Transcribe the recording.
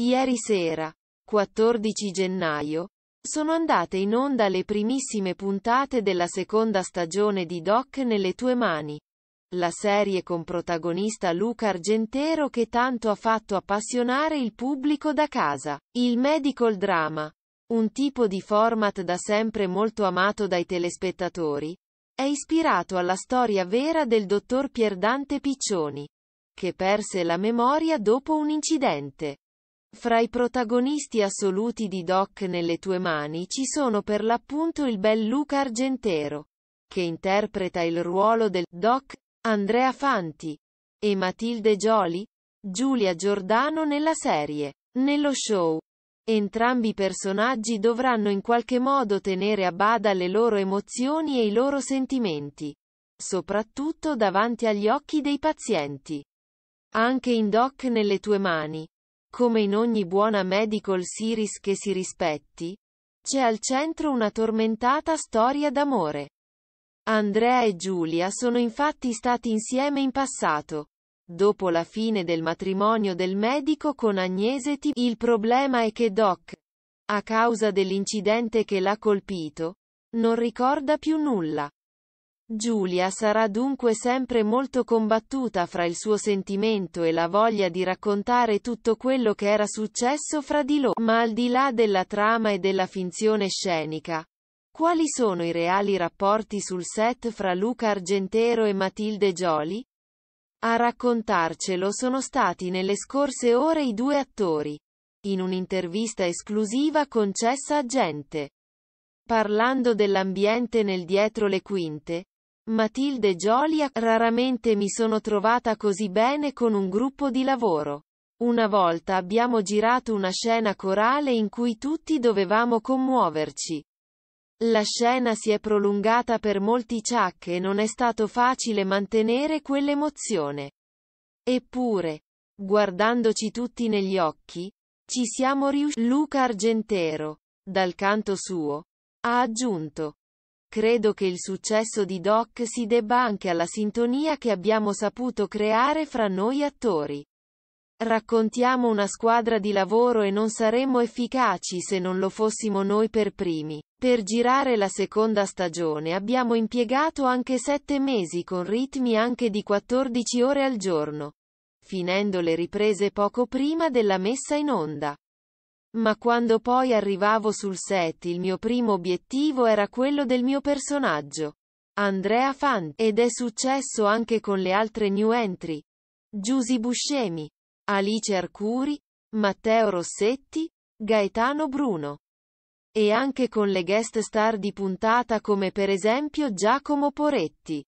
Ieri sera, 14 gennaio, sono andate in onda le primissime puntate della seconda stagione di Doc nelle tue mani. La serie con protagonista Luca Argentero che tanto ha fatto appassionare il pubblico da casa. Il medical drama, un tipo di format da sempre molto amato dai telespettatori, è ispirato alla storia vera del dottor Pierdante Piccioni, che perse la memoria dopo un incidente. Fra i protagonisti assoluti di Doc nelle tue mani ci sono per l'appunto il bel Luca Argentero, che interpreta il ruolo del Doc, Andrea Fanti, e Matilde Gioli, Giulia Giordano nella serie, nello show. Entrambi i personaggi dovranno in qualche modo tenere a bada le loro emozioni e i loro sentimenti, soprattutto davanti agli occhi dei pazienti. Anche in Doc nelle tue mani, come in ogni buona medical series che si rispetti, c'è al centro una tormentata storia d'amore. Andrea e Giulia sono infatti stati insieme in passato. Dopo la fine del matrimonio del medico con Agnese T, il problema è che Doc, a causa dell'incidente che l'ha colpito, non ricorda più nulla. Giulia sarà dunque sempre molto combattuta fra il suo sentimento e la voglia di raccontare tutto quello che era successo fra di loro, ma al di là della trama e della finzione scenica. Quali sono i reali rapporti sul set fra Luca Argentero e Matilde Gioli? A raccontarcelo sono stati nelle scorse ore i due attori, in un'intervista esclusiva concessa a Gente. Parlando dell'ambiente nel dietro le quinte, Matilde Giolia, raramente mi sono trovata così bene con un gruppo di lavoro. Una volta abbiamo girato una scena corale in cui tutti dovevamo commuoverci. La scena si è prolungata per molti ciak e non è stato facile mantenere quell'emozione. Eppure, guardandoci tutti negli occhi, ci siamo riusciti. Luca Argentero, dal canto suo, ha aggiunto, Credo che il successo di Doc si debba anche alla sintonia che abbiamo saputo creare fra noi attori. Raccontiamo una squadra di lavoro e non saremmo efficaci se non lo fossimo noi per primi. Per girare la seconda stagione abbiamo impiegato anche sette mesi con ritmi anche di 14 ore al giorno, finendo le riprese poco prima della messa in onda. Ma quando poi arrivavo sul set il mio primo obiettivo era quello del mio personaggio. Andrea Fan, ed è successo anche con le altre new entry. Giusy Buscemi, Alice Arcuri, Matteo Rossetti, Gaetano Bruno. E anche con le guest star di puntata come per esempio Giacomo Poretti.